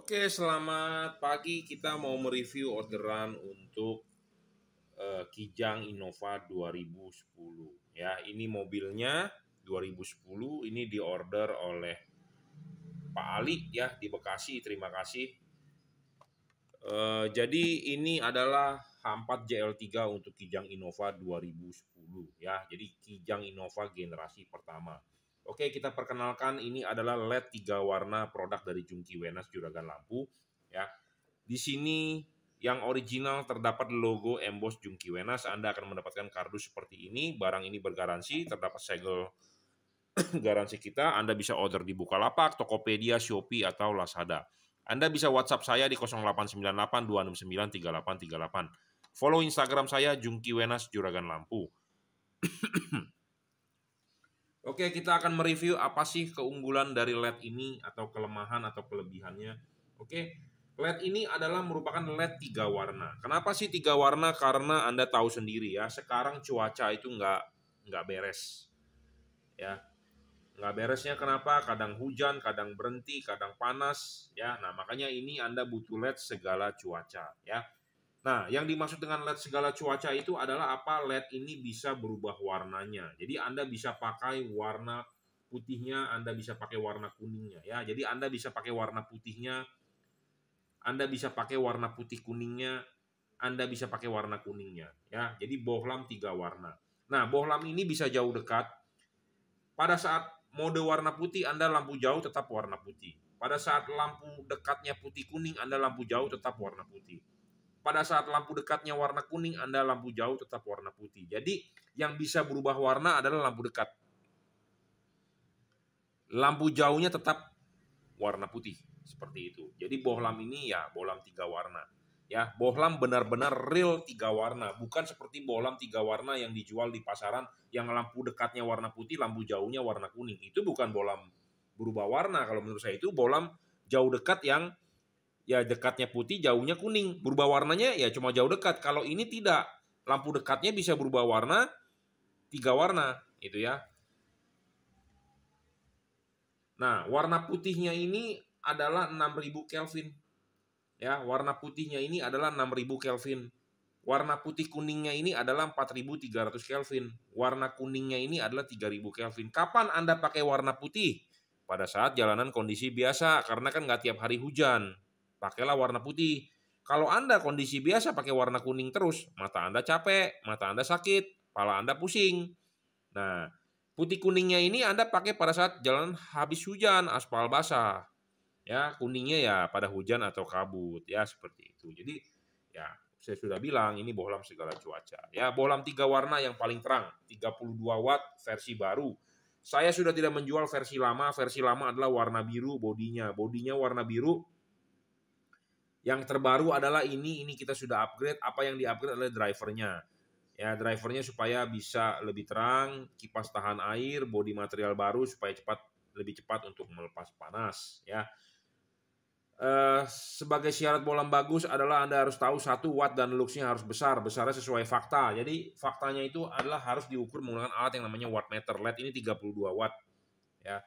Oke, selamat pagi. Kita mau mereview orderan untuk uh, Kijang Innova 2010. Ya, ini mobilnya 2010. Ini diorder oleh Pak Ali ya di Bekasi. Terima kasih. Uh, jadi ini adalah H4 JL3 untuk Kijang Innova 2010 ya. Jadi Kijang Innova generasi pertama. Oke, kita perkenalkan ini adalah LED tiga warna produk dari Jungki Wenas Juragan Lampu ya. Di sini yang original terdapat logo emboss Jungki Wenas. Anda akan mendapatkan kardus seperti ini. Barang ini bergaransi, terdapat segel garansi kita. Anda bisa order di Bukalapak, Tokopedia, Shopee atau Lazada. Anda bisa WhatsApp saya di 0898 269 3838. Follow Instagram saya Jungki Wenas Juragan Lampu. Oke, kita akan mereview apa sih keunggulan dari LED ini atau kelemahan atau kelebihannya. Oke, LED ini adalah merupakan LED tiga warna. Kenapa sih tiga warna? Karena Anda tahu sendiri ya, sekarang cuaca itu nggak nggak beres. Ya, nggak beresnya kenapa? Kadang hujan, kadang berhenti, kadang panas. Ya, nah makanya ini Anda butuh LED segala cuaca. Ya, Nah, yang dimaksud dengan LED segala cuaca itu adalah apa LED ini bisa berubah warnanya. Jadi Anda bisa pakai warna putihnya, Anda bisa pakai warna kuningnya ya. Jadi Anda bisa pakai warna putihnya, Anda bisa pakai warna putih kuningnya, Anda bisa pakai warna kuningnya ya. Jadi bohlam tiga warna. Nah, bohlam ini bisa jauh dekat. Pada saat mode warna putih Anda lampu jauh tetap warna putih. Pada saat lampu dekatnya putih kuning Anda lampu jauh tetap warna putih pada saat lampu dekatnya warna kuning, Anda lampu jauh tetap warna putih. Jadi, yang bisa berubah warna adalah lampu dekat. Lampu jauhnya tetap warna putih, seperti itu. Jadi, bohlam ini ya bohlam tiga warna. Ya, bohlam benar-benar real tiga warna, bukan seperti bohlam tiga warna yang dijual di pasaran yang lampu dekatnya warna putih, lampu jauhnya warna kuning. Itu bukan bohlam berubah warna. Kalau menurut saya itu bohlam jauh dekat yang ya dekatnya putih, jauhnya kuning. Berubah warnanya ya cuma jauh dekat. Kalau ini tidak, lampu dekatnya bisa berubah warna tiga warna, itu ya. Nah, warna putihnya ini adalah 6000 Kelvin. Ya, warna putihnya ini adalah 6000 Kelvin. Warna putih kuningnya ini adalah 4300 Kelvin. Warna kuningnya ini adalah 3000 Kelvin. Kapan Anda pakai warna putih? Pada saat jalanan kondisi biasa, karena kan nggak tiap hari hujan pakailah warna putih. Kalau Anda kondisi biasa pakai warna kuning terus, mata Anda capek, mata Anda sakit, kepala Anda pusing. Nah, putih kuningnya ini Anda pakai pada saat jalan habis hujan, aspal basah. Ya, kuningnya ya pada hujan atau kabut, ya seperti itu. Jadi, ya saya sudah bilang ini bohlam segala cuaca. Ya, bohlam tiga warna yang paling terang, 32 watt versi baru. Saya sudah tidak menjual versi lama, versi lama adalah warna biru bodinya. Bodinya warna biru, yang terbaru adalah ini, ini kita sudah upgrade. Apa yang diupgrade adalah drivernya. Ya, drivernya supaya bisa lebih terang, kipas tahan air, body material baru supaya cepat lebih cepat untuk melepas panas. Ya, Uh, sebagai syarat bolam bagus adalah Anda harus tahu satu watt dan luxnya harus besar, besarnya sesuai fakta. Jadi faktanya itu adalah harus diukur menggunakan alat yang namanya wattmeter LED ini 32 watt. Ya.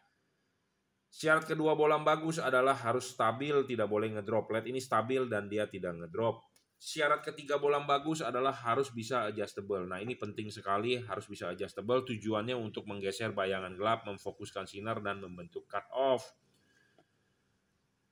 Syarat kedua bola bagus adalah harus stabil, tidak boleh ngedrop. Led ini stabil dan dia tidak ngedrop. Syarat ketiga bola bagus adalah harus bisa adjustable. Nah ini penting sekali harus bisa adjustable. Tujuannya untuk menggeser bayangan gelap, memfokuskan sinar, dan membentuk cut off.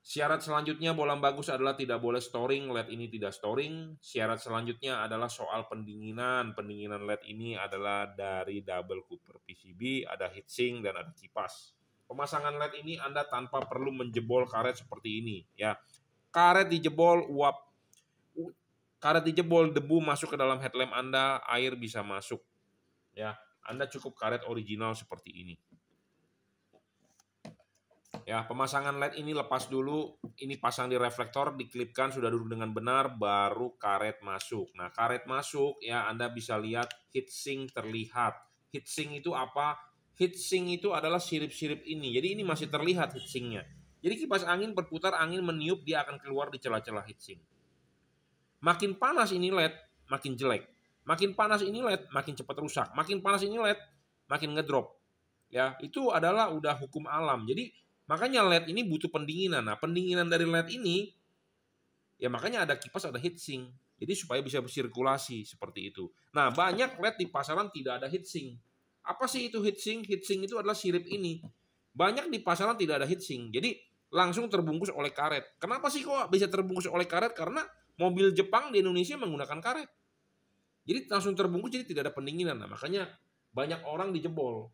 Syarat selanjutnya bola bagus adalah tidak boleh storing, LED ini tidak storing. Syarat selanjutnya adalah soal pendinginan. Pendinginan LED ini adalah dari double Cooper PCB, ada heatsink dan ada kipas. Pemasangan LED ini Anda tanpa perlu menjebol karet seperti ini ya. Karet dijebol uap karet dijebol debu masuk ke dalam headlamp Anda, air bisa masuk. Ya, Anda cukup karet original seperti ini. Ya, pemasangan LED ini lepas dulu, ini pasang di reflektor, diklipkan sudah duduk dengan benar, baru karet masuk. Nah, karet masuk ya Anda bisa lihat heatsink terlihat. Heatsink itu apa? heatsink itu adalah sirip-sirip ini. Jadi ini masih terlihat heatsinknya. Jadi kipas angin berputar, angin meniup, dia akan keluar di celah-celah heatsink. Makin panas ini LED, makin jelek. Makin panas ini LED, makin cepat rusak. Makin panas ini LED, makin ngedrop. Ya, itu adalah udah hukum alam. Jadi makanya LED ini butuh pendinginan. Nah, pendinginan dari LED ini ya makanya ada kipas, ada heatsink. Jadi supaya bisa bersirkulasi seperti itu. Nah, banyak LED di pasaran tidak ada heatsink. Apa sih itu hitsing? Hitsing itu adalah sirip ini. Banyak di pasaran tidak ada hitsing. Jadi langsung terbungkus oleh karet. Kenapa sih kok bisa terbungkus oleh karet? Karena mobil Jepang di Indonesia menggunakan karet. Jadi langsung terbungkus jadi tidak ada pendinginan. Nah, makanya banyak orang dijebol.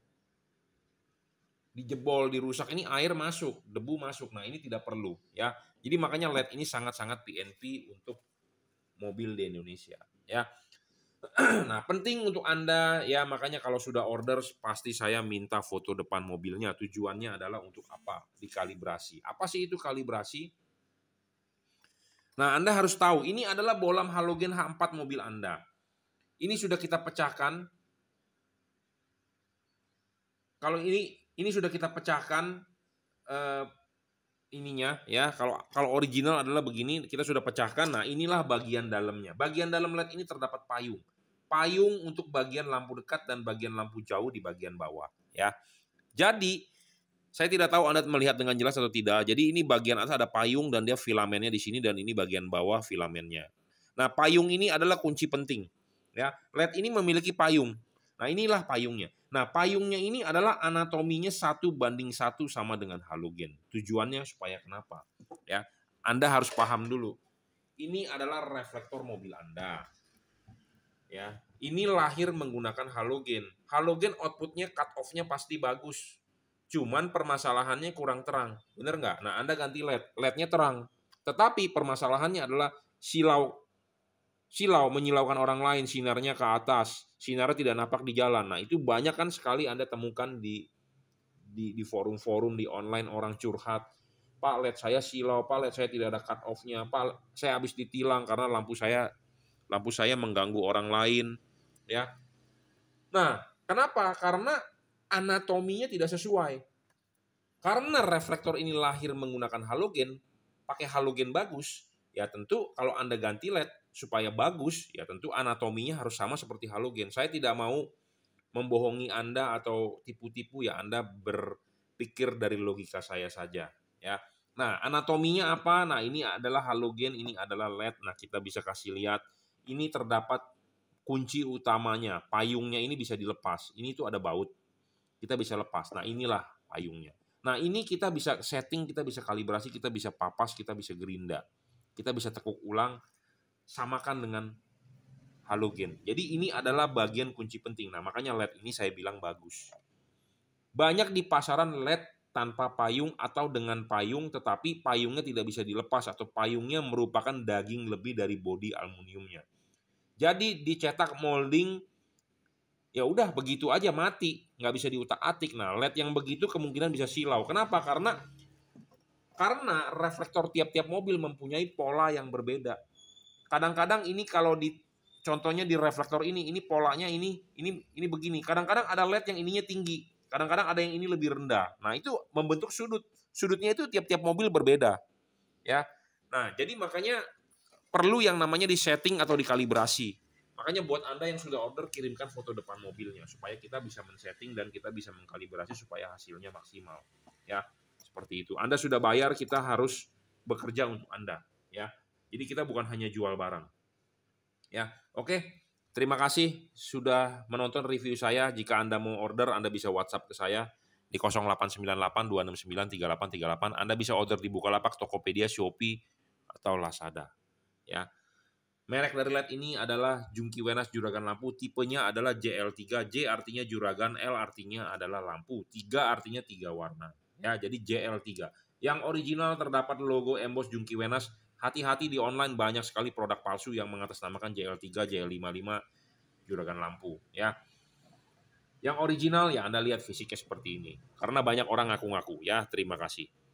Dijebol, dirusak ini air masuk, debu masuk. Nah, ini tidak perlu ya. Jadi makanya LED ini sangat-sangat PNP untuk mobil di Indonesia ya. nah, penting untuk Anda ya makanya kalau sudah order pasti saya minta foto depan mobilnya. Tujuannya adalah untuk apa? Dikalibrasi. Apa sih itu kalibrasi? Nah, Anda harus tahu ini adalah bolam halogen H4 mobil Anda. Ini sudah kita pecahkan. Kalau ini ini sudah kita pecahkan eh, ininya ya kalau kalau original adalah begini kita sudah pecahkan nah inilah bagian dalamnya bagian dalam led ini terdapat payung payung untuk bagian lampu dekat dan bagian lampu jauh di bagian bawah ya jadi saya tidak tahu Anda melihat dengan jelas atau tidak jadi ini bagian atas ada payung dan dia filamennya di sini dan ini bagian bawah filamennya nah payung ini adalah kunci penting ya led ini memiliki payung nah inilah payungnya Nah, payungnya ini adalah anatominya satu banding satu sama dengan halogen. Tujuannya supaya kenapa? Ya, Anda harus paham dulu. Ini adalah reflektor mobil Anda. Ya, ini lahir menggunakan halogen. Halogen outputnya cut off-nya pasti bagus. Cuman permasalahannya kurang terang. Bener nggak? Nah, Anda ganti LED. LED-nya terang. Tetapi permasalahannya adalah silau silau menyilaukan orang lain sinarnya ke atas sinarnya tidak nampak di jalan nah itu banyak kan sekali anda temukan di di di forum-forum di online orang curhat pak led saya silau pak led saya tidak ada cut offnya nya pak saya habis ditilang karena lampu saya lampu saya mengganggu orang lain ya nah kenapa karena anatominya tidak sesuai karena reflektor ini lahir menggunakan halogen pakai halogen bagus ya tentu kalau anda ganti led supaya bagus ya tentu anatominya harus sama seperti halogen. Saya tidak mau membohongi Anda atau tipu-tipu ya Anda berpikir dari logika saya saja ya. Nah, anatominya apa? Nah, ini adalah halogen, ini adalah led Nah, kita bisa kasih lihat ini terdapat kunci utamanya. Payungnya ini bisa dilepas. Ini tuh ada baut. Kita bisa lepas. Nah, inilah payungnya. Nah, ini kita bisa setting, kita bisa kalibrasi, kita bisa papas, kita bisa gerinda. Kita bisa tekuk ulang, samakan dengan halogen. Jadi ini adalah bagian kunci penting. Nah, makanya LED ini saya bilang bagus. Banyak di pasaran LED tanpa payung atau dengan payung tetapi payungnya tidak bisa dilepas atau payungnya merupakan daging lebih dari bodi aluminiumnya. Jadi dicetak molding ya udah begitu aja mati, nggak bisa diutak-atik. Nah, LED yang begitu kemungkinan bisa silau. Kenapa? Karena karena reflektor tiap-tiap mobil mempunyai pola yang berbeda kadang-kadang ini kalau di contohnya di reflektor ini ini polanya ini ini ini begini kadang-kadang ada led yang ininya tinggi kadang-kadang ada yang ini lebih rendah nah itu membentuk sudut sudutnya itu tiap-tiap mobil berbeda ya nah jadi makanya perlu yang namanya di setting atau dikalibrasi makanya buat anda yang sudah order kirimkan foto depan mobilnya supaya kita bisa men-setting dan kita bisa mengkalibrasi supaya hasilnya maksimal ya seperti itu anda sudah bayar kita harus bekerja untuk anda ya jadi kita bukan hanya jual barang. Ya, oke. Okay. Terima kasih sudah menonton review saya. Jika Anda mau order, Anda bisa WhatsApp ke saya di 0898 269 3838. Anda bisa order di Bukalapak, Tokopedia, Shopee, atau Lazada. Ya. Merek dari LED ini adalah Jungki Wenas Juragan Lampu, tipenya adalah JL3, J artinya juragan, L artinya adalah lampu, 3 artinya tiga warna. Ya, jadi JL3. Yang original terdapat logo emboss Jungki Wenas hati-hati di online banyak sekali produk palsu yang mengatasnamakan JL3, JL55, juragan lampu ya. Yang original ya Anda lihat fisiknya seperti ini. Karena banyak orang ngaku-ngaku ya. Terima kasih.